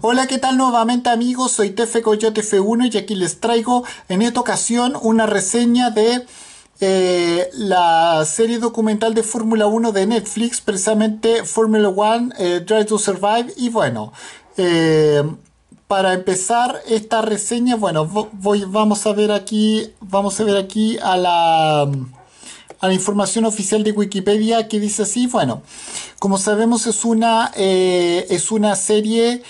Hola, ¿qué tal nuevamente amigos? Soy Tefe Coyote F1 y aquí les traigo en esta ocasión una reseña de eh, la serie documental de Fórmula 1 de Netflix, precisamente Fórmula 1 eh, Drive to Survive. Y bueno, eh, para empezar esta reseña, bueno, vamos a ver aquí, vamos a ver aquí a la a la información oficial de Wikipedia que dice así, bueno, como sabemos es una, es una serie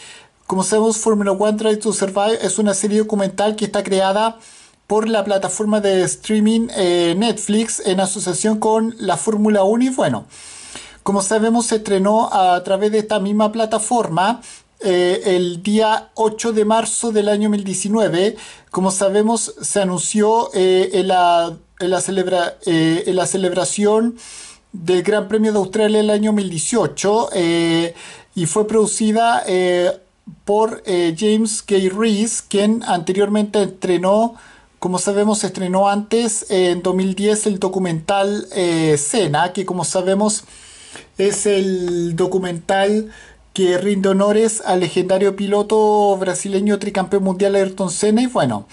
como sabemos, Formula One Drive to Survive es una serie documental que está creada por la plataforma de streaming eh, Netflix en asociación con la Fórmula 1 y bueno, como sabemos se estrenó a través de esta misma plataforma eh, el día 8 de marzo del año 2019. Como sabemos se anunció eh, en, la, celebración del Gran Premio de Australia el año 2018 y fue producida por eh, James K. Reese, quien anteriormente entrenó, como sabemos, estrenó antes en 2010 el documental eh, Cena, que como sabemos es el documental que rinde honores al legendario piloto brasileño tricampeón mundial Ayrton Senna y bueno,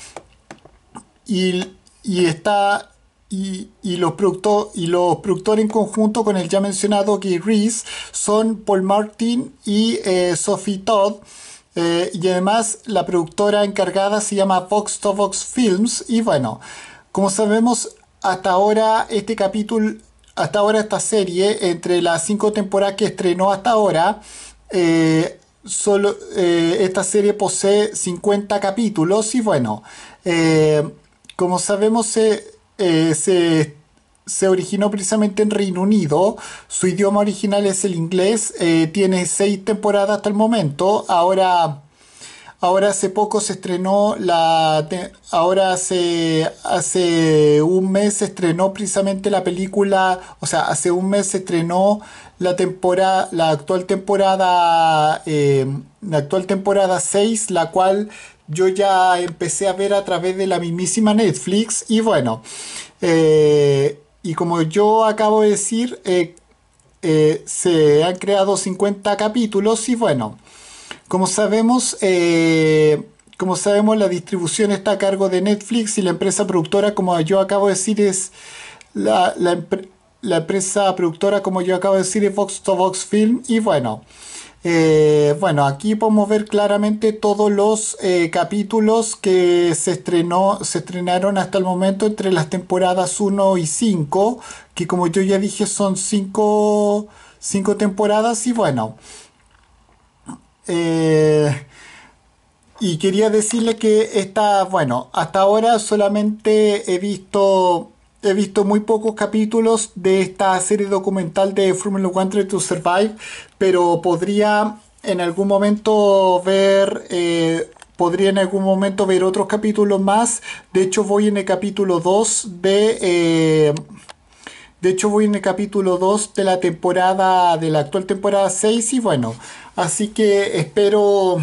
y, y está y, los y los productores en conjunto con el ya mencionado Guy Reese son Paul Martin y eh, Sophie Todd. Eh, y además la productora encargada se llama Fox to Vox Films. Y bueno, como sabemos, hasta ahora este capítulo, hasta ahora esta serie, entre las cinco temporadas que estrenó hasta ahora, eh, solo, esta serie posee 50 capítulos. Y bueno, como sabemos, se eh, se, originó precisamente en Reino Unido. Su idioma original es el inglés. Eh, tiene seis temporadas hasta el momento. Ahora, ahora hace poco se estrenó la. Ahora hace, hace un mes se estrenó precisamente la película. O sea, hace un mes se estrenó la temporada. La actual temporada. Eh, la actual temporada 6, la cual yo ya empecé a ver a través de la mismísima Netflix y bueno, eh, y como yo acabo de decir, eh, eh, se han creado 50 capítulos y bueno, como sabemos, como sabemos la distribución está a cargo de Netflix y la empresa productora, como yo acabo de decir, es la, la empresa productora, como yo acabo de decir, es Vox to Vox Film y bueno. Eh, bueno, aquí podemos ver claramente todos los eh, capítulos que se, estrenó, se estrenaron hasta el momento entre las temporadas 1 y 5, que como yo ya dije son 5 temporadas y bueno. Eh, y quería decirle que esta, bueno, hasta ahora solamente he visto He visto muy pocos capítulos de esta serie documental de Formula One to Survive, pero podría en algún momento ver eh, podría en algún momento ver otros capítulos más. De hecho, voy en el capítulo 2 de. Eh, de hecho, voy en el capítulo 2 de la temporada, de la actual temporada 6. Y bueno, así que espero,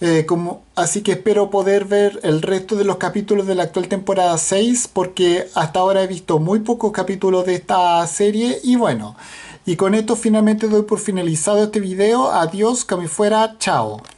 eh, como, así que espero poder ver el resto de los capítulos de la actual temporada 6 porque hasta ahora he visto muy pocos capítulos de esta serie y bueno, y con esto finalmente doy por finalizado este video. Adiós, que fuera, chao.